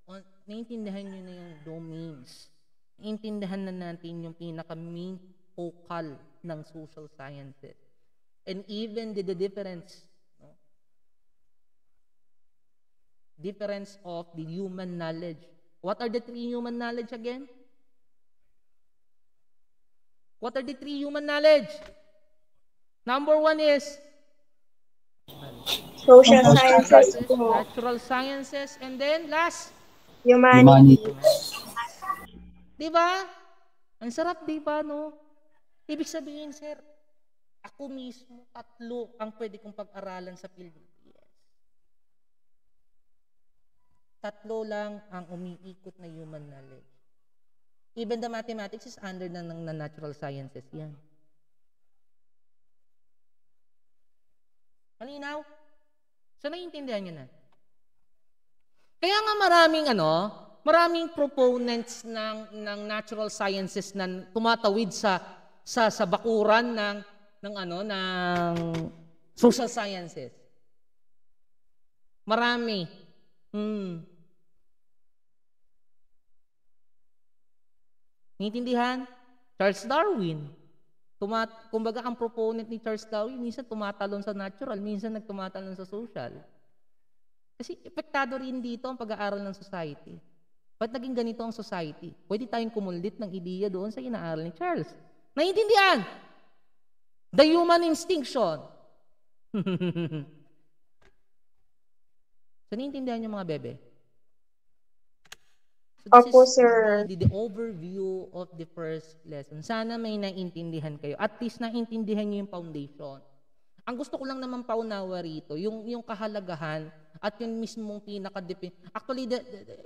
on, naintindihan nyo na yung domains. Naintindihan na natin yung pinaka-main focal ng social sciences. And even the, the difference, no? difference of the human knowledge. What are the three human knowledge again? What are the three human knowledge? Number one is Social sciences po. Natural sciences. And then last? Humanities. Di ba? Ang sarap, di ba, no? Ibig sabihin, sir, ako mismo, tatlo ang pwede kong pag-aralan sa Pilipinas. Tatlo lang ang umiikot na human knowledge. Even the mathematics is under na ng na natural sciences. Yan. Malinaw? So, naiintindihan niyo na. Kaya nga maraming ano, maraming proponents ng, ng natural sciences na tumatawid sa sa sa bakuran ng ng ano ng social sciences. Marami. Hmm. Nintindihan? Charles Darwin. Tumat, kumbaga ang proponent ni Charles Darwin, minsan tumatalon sa natural, minsan nagtumatalon sa social. Kasi epektado rin dito ang pag-aaral ng society. Ba't naging ganito ang society? Pwede tayong kumulit ng ideya doon sa inaaral ni Charles. Naiintindihan? The human instinction. so, [LAUGHS] naiintindihan yung mga bebe? So this Opo, is sir. The, the overview of the first lesson. Sana may naintindihan kayo. At least naintindihan niyo yung foundation. Ang gusto ko lang naman paunawa rito, yung, yung kahalagahan at yung mismong pinaka Actually, the,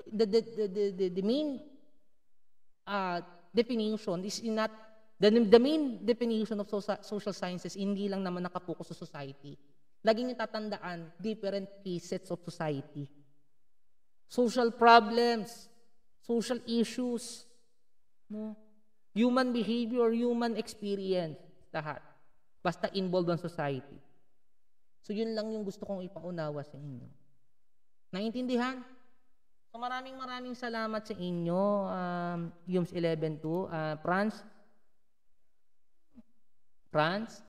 the, the, the, the, the, the main uh, definition is not the, the main definition of social sciences hindi lang naman nakapokus sa society. Lagi tatandaan, different facets of society. Social problems, social issues, no? human behavior, human experience, lahat. Basta involved on society. So yun lang yung gusto kong ipaunawa sa inyo. Naintindihan? So maraming maraming salamat sa inyo, um, Yums 11.2. Uh, France. Franz?